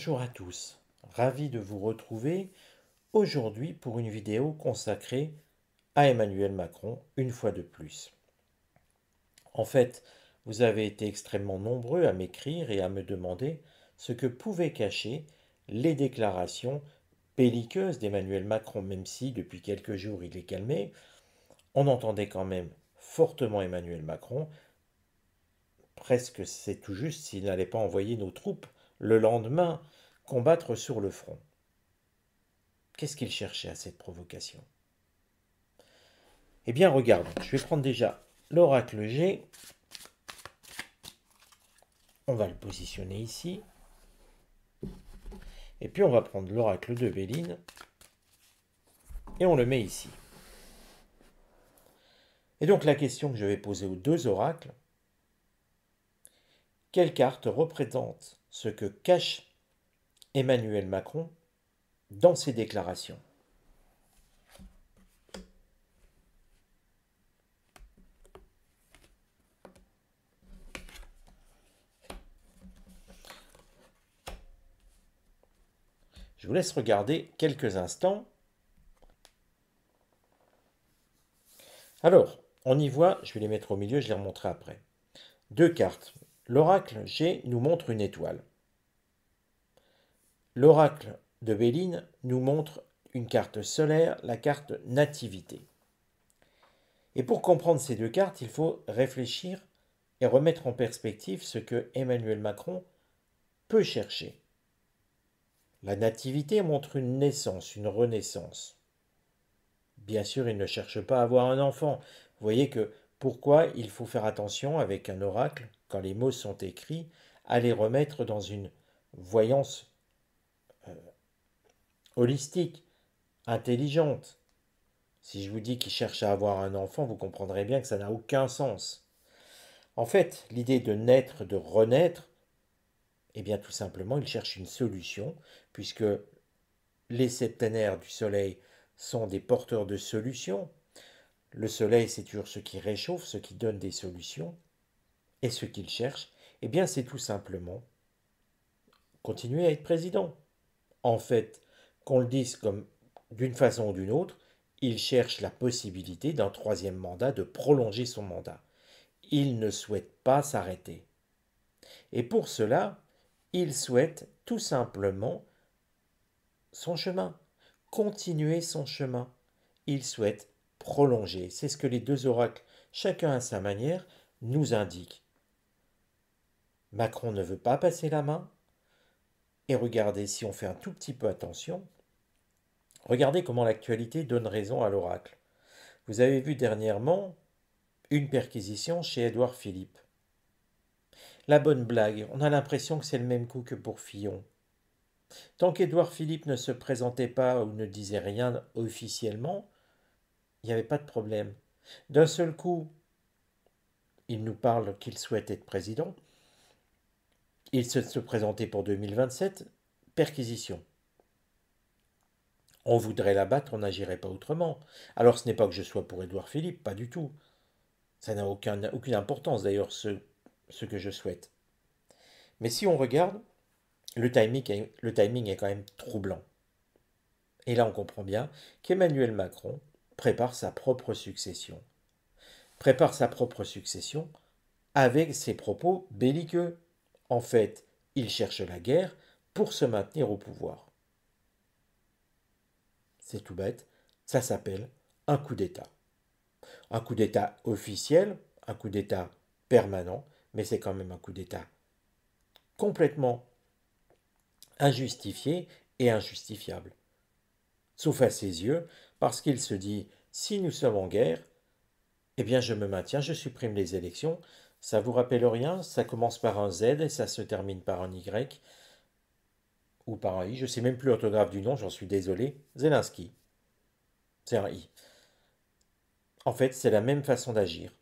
Bonjour à tous, ravi de vous retrouver aujourd'hui pour une vidéo consacrée à Emmanuel Macron une fois de plus. En fait, vous avez été extrêmement nombreux à m'écrire et à me demander ce que pouvaient cacher les déclarations pelliqueuses d'Emmanuel Macron, même si depuis quelques jours il est calmé, on entendait quand même fortement Emmanuel Macron, presque c'est tout juste s'il n'allait pas envoyer nos troupes le lendemain combattre sur le front. Qu'est-ce qu'il cherchait à cette provocation Eh bien, regarde, je vais prendre déjà l'oracle G. On va le positionner ici. Et puis on va prendre l'oracle de Béline et on le met ici. Et donc la question que je vais poser aux deux oracles, quelle carte représente ce que cache Emmanuel Macron dans ses déclarations. Je vous laisse regarder quelques instants. Alors, on y voit, je vais les mettre au milieu, je les remonterai après. Deux cartes. L'oracle G nous montre une étoile. L'oracle de Béline nous montre une carte solaire, la carte nativité. Et pour comprendre ces deux cartes, il faut réfléchir et remettre en perspective ce que Emmanuel Macron peut chercher. La nativité montre une naissance, une renaissance. Bien sûr, il ne cherche pas à avoir un enfant. Vous voyez que pourquoi il faut faire attention avec un oracle, quand les mots sont écrits, à les remettre dans une voyance holistique, intelligente. Si je vous dis qu'il cherche à avoir un enfant, vous comprendrez bien que ça n'a aucun sens. En fait, l'idée de naître, de renaître, eh bien tout simplement, il cherche une solution, puisque les septénaires du Soleil sont des porteurs de solutions. Le Soleil, c'est toujours ce qui réchauffe, ce qui donne des solutions. Et ce qu'il cherche, eh bien c'est tout simplement continuer à être président. En fait, qu'on le dise comme d'une façon ou d'une autre, il cherche la possibilité d'un troisième mandat, de prolonger son mandat. Il ne souhaite pas s'arrêter. Et pour cela, il souhaite tout simplement son chemin, continuer son chemin. Il souhaite prolonger. C'est ce que les deux oracles, chacun à sa manière, nous indiquent. Macron ne veut pas passer la main, et regardez, si on fait un tout petit peu attention, regardez comment l'actualité donne raison à l'oracle. Vous avez vu dernièrement une perquisition chez Édouard Philippe. La bonne blague, on a l'impression que c'est le même coup que pour Fillon. Tant qu'Édouard Philippe ne se présentait pas ou ne disait rien officiellement, il n'y avait pas de problème. D'un seul coup, il nous parle qu'il souhaite être président. Il se, présentait pour 2027, perquisition. On voudrait l'abattre, on n'agirait pas autrement. Alors ce n'est pas que je sois pour Édouard Philippe, pas du tout. Ça n'a aucune importance d'ailleurs ce, ce que je souhaite. Mais si on regarde, le timing, le timing est quand même troublant. Et là on comprend bien qu'Emmanuel Macron prépare sa propre succession. Prépare sa propre succession avec ses propos belliqueux. En fait, il cherche la guerre pour se maintenir au pouvoir. C'est tout bête, ça s'appelle un coup d'État. Un coup d'État officiel, un coup d'État permanent, mais c'est quand même un coup d'État complètement injustifié et injustifiable. Sauf à ses yeux, parce qu'il se dit, si nous sommes en guerre, eh bien je me maintiens, je supprime les élections, ça vous rappelle rien Ça commence par un Z et ça se termine par un Y ou par un I. Je ne sais même plus l'orthographe du nom, j'en suis désolé. Zelensky. C'est un I. En fait, c'est la même façon d'agir.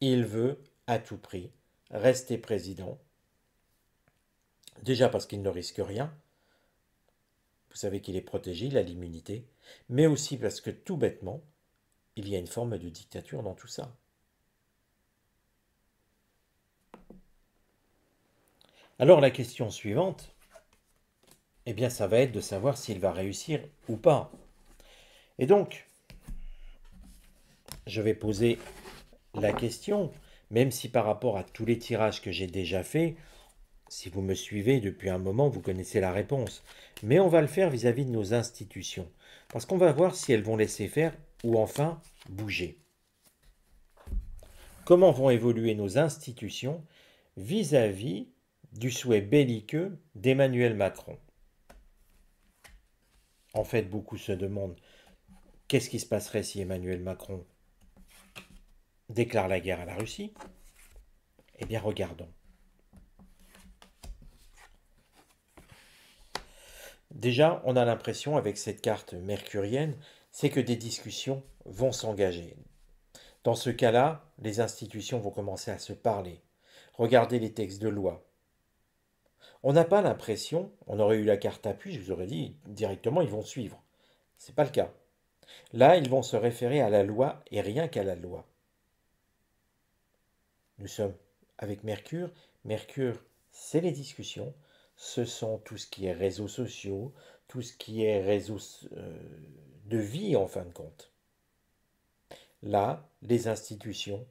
Il veut, à tout prix, rester président. Déjà parce qu'il ne risque rien. Vous savez qu'il est protégé, il a l'immunité. Mais aussi parce que tout bêtement, il y a une forme de dictature dans tout ça. Alors la question suivante, eh bien ça va être de savoir s'il va réussir ou pas. Et donc, je vais poser la question, même si par rapport à tous les tirages que j'ai déjà faits, si vous me suivez depuis un moment, vous connaissez la réponse. Mais on va le faire vis-à-vis de nos institutions, parce qu'on va voir si elles vont laisser faire ou enfin bouger. Comment vont évoluer nos institutions vis-à-vis vis à vis du souhait belliqueux d'Emmanuel Macron. En fait, beaucoup se demandent qu'est-ce qui se passerait si Emmanuel Macron déclare la guerre à la Russie Eh bien, regardons. Déjà, on a l'impression avec cette carte mercurienne, c'est que des discussions vont s'engager. Dans ce cas-là, les institutions vont commencer à se parler. Regardez les textes de loi, on n'a pas l'impression, on aurait eu la carte appui, je vous aurais dit directement, ils vont suivre. Ce n'est pas le cas. Là, ils vont se référer à la loi et rien qu'à la loi. Nous sommes avec Mercure. Mercure, c'est les discussions. Ce sont tout ce qui est réseaux sociaux, tout ce qui est réseaux euh, de vie en fin de compte. Là, les institutions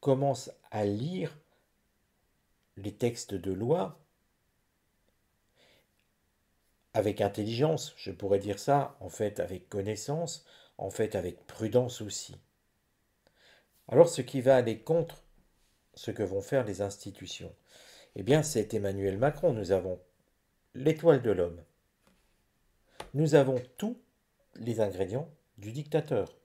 commencent à lire les textes de loi avec intelligence, je pourrais dire ça, en fait avec connaissance, en fait avec prudence aussi. Alors ce qui va aller contre ce que vont faire les institutions, eh bien c'est Emmanuel Macron, nous avons l'étoile de l'homme. Nous avons tous les ingrédients du dictateur.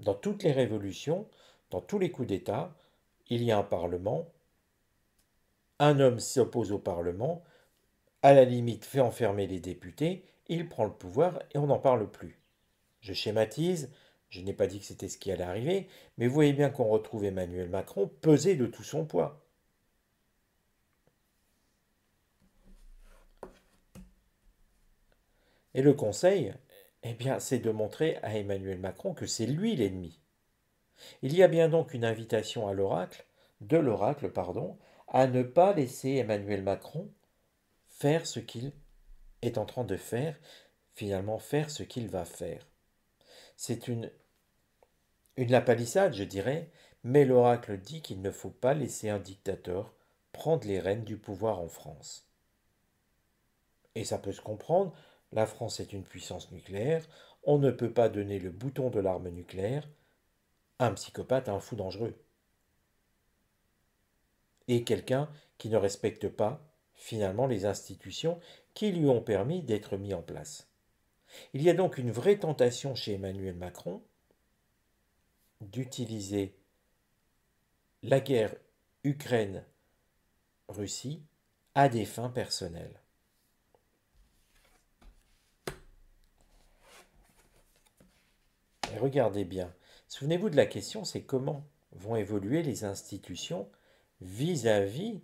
Dans toutes les révolutions, dans tous les coups d'État, il y a un Parlement, un homme s'oppose au Parlement, à la limite fait enfermer les députés, il prend le pouvoir et on n'en parle plus. Je schématise, je n'ai pas dit que c'était ce qui allait arriver, mais vous voyez bien qu'on retrouve Emmanuel Macron pesé de tout son poids. Et le conseil, eh bien, c'est de montrer à Emmanuel Macron que c'est lui l'ennemi. Il y a bien donc une invitation à l'oracle, de l'oracle, pardon, à ne pas laisser Emmanuel Macron faire ce qu'il est en train de faire, finalement faire ce qu'il va faire. C'est une, une lapalissade, je dirais, mais l'oracle dit qu'il ne faut pas laisser un dictateur prendre les rênes du pouvoir en France. Et ça peut se comprendre, la France est une puissance nucléaire, on ne peut pas donner le bouton de l'arme nucléaire à un psychopathe, à un fou dangereux. Et quelqu'un qui ne respecte pas finalement les institutions qui lui ont permis d'être mis en place. Il y a donc une vraie tentation chez Emmanuel Macron d'utiliser la guerre Ukraine-Russie à des fins personnelles. regardez bien, souvenez-vous de la question, c'est comment vont évoluer les institutions vis-à-vis vis à vis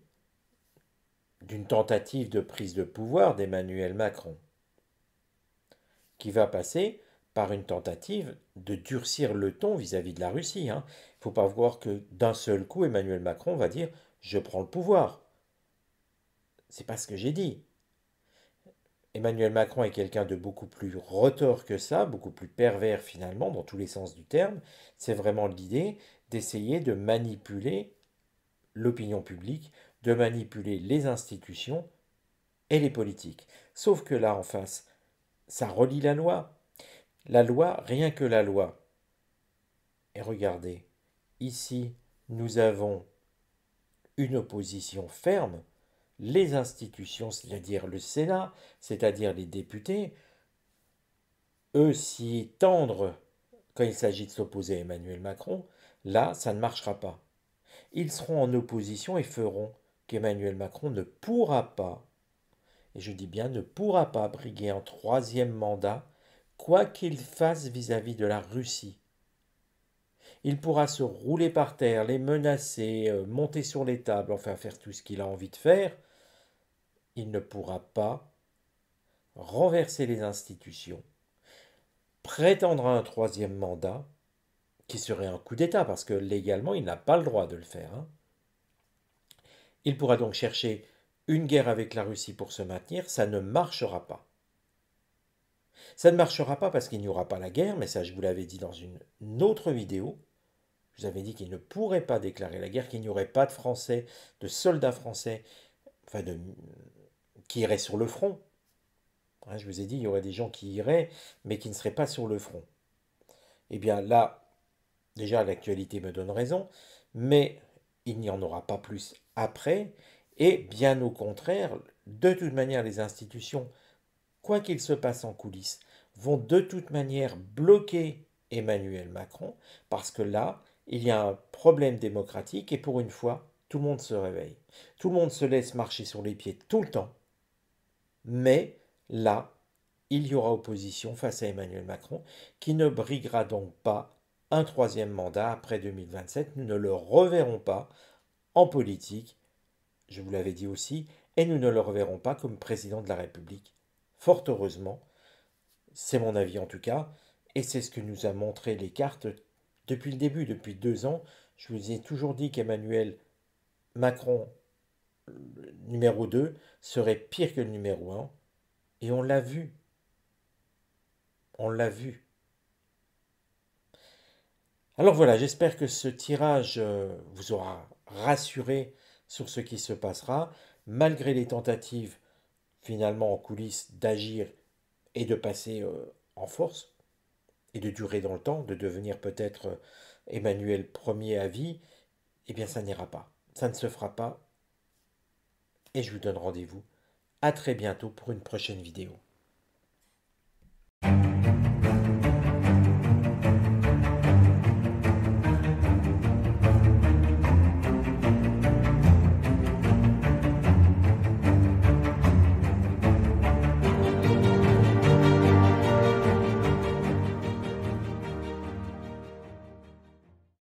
d'une tentative de prise de pouvoir d'Emmanuel Macron, qui va passer par une tentative de durcir le ton vis-à-vis de la Russie. Il hein. ne faut pas voir que d'un seul coup, Emmanuel Macron va dire Je prends le pouvoir. C'est pas ce que j'ai dit. Emmanuel Macron est quelqu'un de beaucoup plus retors que ça, beaucoup plus pervers finalement, dans tous les sens du terme. C'est vraiment l'idée d'essayer de manipuler l'opinion publique de manipuler les institutions et les politiques. Sauf que là, en face, ça relie la loi. La loi, rien que la loi. Et regardez, ici, nous avons une opposition ferme, les institutions, c'est-à-dire le Sénat, c'est-à-dire les députés, eux si tendres, quand il s'agit de s'opposer à Emmanuel Macron, là, ça ne marchera pas. Ils seront en opposition et feront Emmanuel Macron ne pourra pas, et je dis bien ne pourra pas briguer un troisième mandat, quoi qu'il fasse vis-à-vis de la Russie. Il pourra se rouler par terre, les menacer, euh, monter sur les tables, enfin faire tout ce qu'il a envie de faire. Il ne pourra pas renverser les institutions, prétendre à un troisième mandat, qui serait un coup d'État, parce que légalement, il n'a pas le droit de le faire. Hein. Il pourra donc chercher une guerre avec la Russie pour se maintenir, ça ne marchera pas. Ça ne marchera pas parce qu'il n'y aura pas la guerre, mais ça je vous l'avais dit dans une autre vidéo. Je vous avais dit qu'il ne pourrait pas déclarer la guerre, qu'il n'y aurait pas de Français, de soldats français, enfin de, qui iraient sur le front. Hein, je vous ai dit, il y aurait des gens qui iraient, mais qui ne seraient pas sur le front. Eh bien là, déjà l'actualité me donne raison, mais il n'y en aura pas plus après, et bien au contraire, de toute manière, les institutions, quoi qu'il se passe en coulisses, vont de toute manière bloquer Emmanuel Macron, parce que là, il y a un problème démocratique, et pour une fois, tout le monde se réveille. Tout le monde se laisse marcher sur les pieds tout le temps, mais là, il y aura opposition face à Emmanuel Macron, qui ne briguera donc pas un troisième mandat après 2027. Nous ne le reverrons pas en politique, je vous l'avais dit aussi, et nous ne le reverrons pas comme président de la République. Fort heureusement, c'est mon avis en tout cas, et c'est ce que nous a montré les cartes depuis le début, depuis deux ans. Je vous ai toujours dit qu'Emmanuel Macron, numéro 2, serait pire que le numéro 1, et on l'a vu. On l'a vu. Alors voilà, j'espère que ce tirage euh, vous aura rassuré sur ce qui se passera, malgré les tentatives finalement en coulisses d'agir et de passer euh, en force, et de durer dans le temps, de devenir peut-être euh, Emmanuel Ier à vie, eh bien ça n'ira pas, ça ne se fera pas, et je vous donne rendez-vous à très bientôt pour une prochaine vidéo.